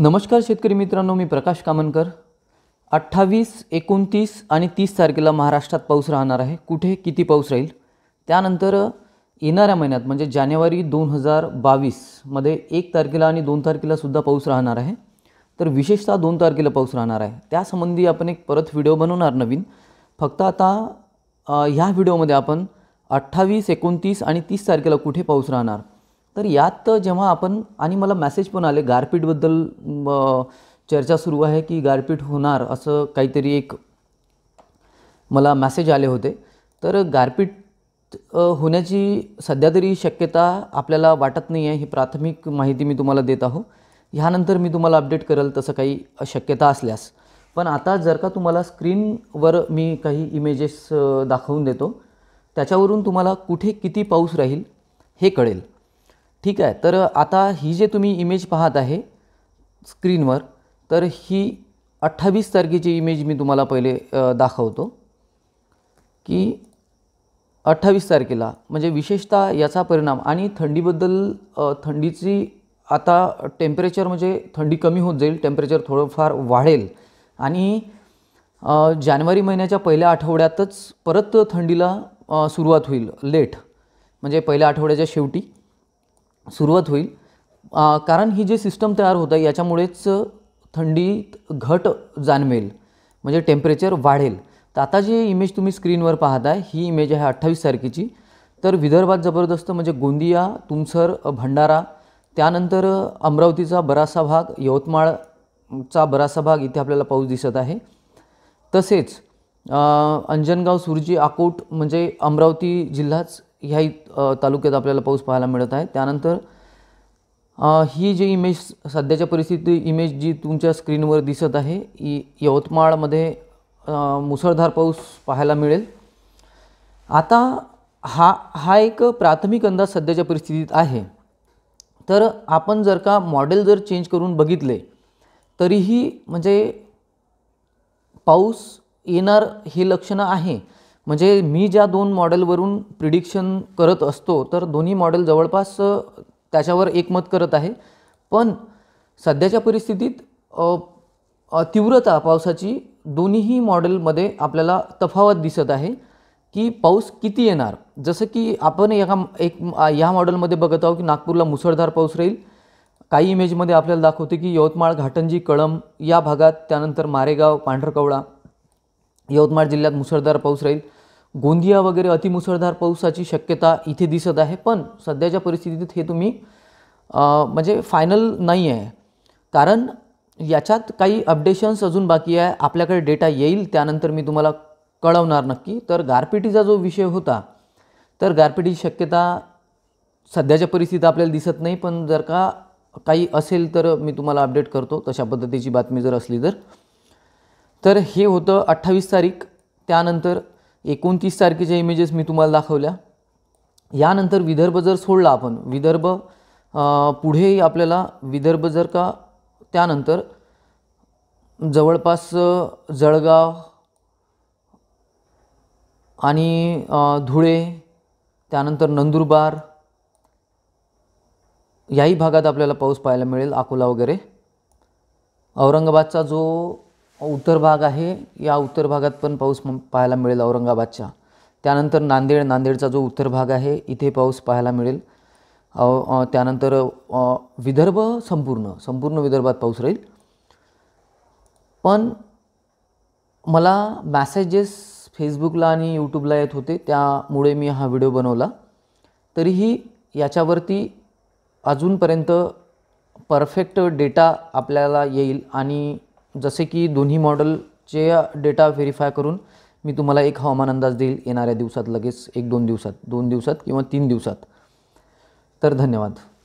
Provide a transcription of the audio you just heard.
नमस्कार शेतकरी मित्रांनो मी प्रकाश कामनकर अठ्ठावीस एकोणतीस आणि तीस तारखेला महाराष्ट्रात पाऊस राहणार आहे कुठे किती पाऊस राहील त्यानंतर येणाऱ्या महिन्यात म्हणजे जानेवारी दोन हजार बावीसमध्ये एक तारखेला आणि दोन तारखेलासुद्धा पाऊस राहणार आहे तर विशेषतः दोन तारखेला पाऊस राहणार आहे त्यासंबंधी आपण एक परत व्हिडिओ बनवणार नवीन फक्त आता ह्या व्हिडिओमध्ये आपण अठ्ठावीस एकोणतीस आणि तीस तारखेला कुठे पाऊस राहणार तर यात जेव्हा आपण आणि मला मॅसेज पण आले गारपीटबद्दल चर्चा सुरू आहे की गारपीट होणार असं काहीतरी एक मला मॅसेज आले होते तर गारपीट होण्याची सध्या तरी शक्यता आपल्याला वाटत नाही आहे ही प्राथमिक माहिती मी तुम्हाला देत आहो ह्यानंतर मी तुम्हाला अपडेट करेल तसं काही शक्यता असल्यास पण आता जर का तुम्हाला स्क्रीनवर मी काही इमेजेस दाखवून देतो त्याच्यावरून तुम्हाला कुठे किती पाऊस राहील हे कळेल ठीक आहे तर आता ही जे तुम्ही इमेज पाहत आहे स्क्रीनवर तर ही अठ्ठावीस तारखेची इमेज मी तुम्हाला पहिले दाखवतो की अठ्ठावीस तारखेला म्हणजे विशेषतः याचा परिणाम आणि थंडीबद्दल थंडीची आता टेम्परेचर म्हणजे थंडी कमी होत जाईल टेम्परेचर थोडंफार वाढेल आणि जानेवारी महिन्याच्या पहिल्या आठवड्यातच परत थंडीला सुरुवात होईल लेट म्हणजे पहिल्या आठवड्याच्या शेवटी सुरुवात होईल कारण ही जी सिस्टम तयार होत आहे याच्यामुळेच थंडीत घट जाणवेल म्हणजे टेम्परेचर वाढेल तर आता जी इमेज तुम्ही स्क्रीनवर पाहताय ही इमेज आहे अठ्ठावीस तारखेची तर विदर्भात जबरदस्त म्हणजे गोंदिया तुमसर भंडारा त्यानंतर अमरावतीचा बरासा भाग यवतमाळचा बरासा भाग इथे आपल्याला पाऊस दिसत आहे तसेच अंजनगाव सुरजी आकोट म्हणजे अमरावती जिल्हाच ह्याही तालुक्यात आपल्याला पाऊस पाहायला मिळत आहे त्यानंतर ही जी इमेज सध्याच्या परिस्थिती इमेज जी तुमच्या स्क्रीनवर दिसत आहे यवतमाळमध्ये मुसळधार पाऊस पाहायला मिळेल आता हा हा एक प्राथमिक अंदाज सध्याच्या परिस्थितीत आहे तर आपण जर का मॉडेल जर चेंज करून बघितले तरीही म्हणजे पाऊस येणार हे लक्षणं आहे म्हणजे मी ज्या दोन मॉडेलवरून प्रिडिक्शन करत असतो तर दोन्ही मॉडेल जवळपास त्याच्यावर एकमत करत आहे पण सध्याच्या परिस्थितीत तीव्रता पावसाची दोन्हीही मॉडेलमध्ये आपल्याला तफावत दिसत आहे की पाऊस किती येणार जसं की आपण एका एक या मॉडेलमध्ये बघत आहोत की नागपूरला मुसळधार पाऊस राहील काही इमेजमध्ये आपल्याला दाखवते की यवतमाळ घाटंजी कळम या भागात त्यानंतर मारेगाव पांढरकवळा यवतमाळ जिल्ह्यात मुसळधार पाऊस राहील गोंदिया वगैरे अतिमुसळधार पावसाची शक्यता इथे दिसत आहे पण सध्याच्या परिस्थितीत हे तुम्ही म्हणजे फायनल नाही आहे कारण याच्यात काही अपडेशन्स अजून बाकी आहे आपल्याकडे डेटा येईल त्यानंतर मी तुम्हाला कळवणार नक्की तर गारपिटीचा जो विषय होता तर गारपिटीची शक्यता सध्याच्या परिस्थितीत आपल्याला दिसत नाही पण जर का काही असेल तर मी तुम्हाला अपडेट करतो तशा पद्धतीची बातमी जर असली तर तर हे होतं अठ्ठावीस तारीख त्यानंतर एकोणतीस तारखेच्या इमेजेस मी तुम्हाला दाखवल्या यानंतर विदर्भ जर सोडला आपण विदर्भ पुढेही आपल्याला विदर्भ जर का त्यानंतर जवळपास जळगाव आणि धुळे त्यानंतर नंदुरबार याही भागात आपल्याला पाऊस पाहायला मिळेल अकोला वगैरे औरंगाबादचा जो उत्तर भाग आहे या उत्तर भागात पण पाऊस पाहायला मिळेल औरंगाबादच्या त्यानंतर नांदेड नांदेडचा जो उत्तर भाग आहे इथे पाऊस पाहायला मिळेल त्यानंतर विदर्भ संपूर्ण संपूर्ण विदर्भात पाऊस राहील पण मला मॅसेजेस फेसबुकला आणि यूट्यूबला येत होते त्यामुळे मी हा व्हिडिओ बनवला तरीही याच्यावरती अजूनपर्यंत परफेक्ट डेटा आपल्याला येईल आणि जसे की दोन्ही मॉडेलचे डेटा व्हेरीफाय करून मी तुम्हाला एक हवामान अंदाज देईल येणाऱ्या दिवसात लगेच एक दोन दिवसात दोन दिवसात किंवा तीन दिवसात तर धन्यवाद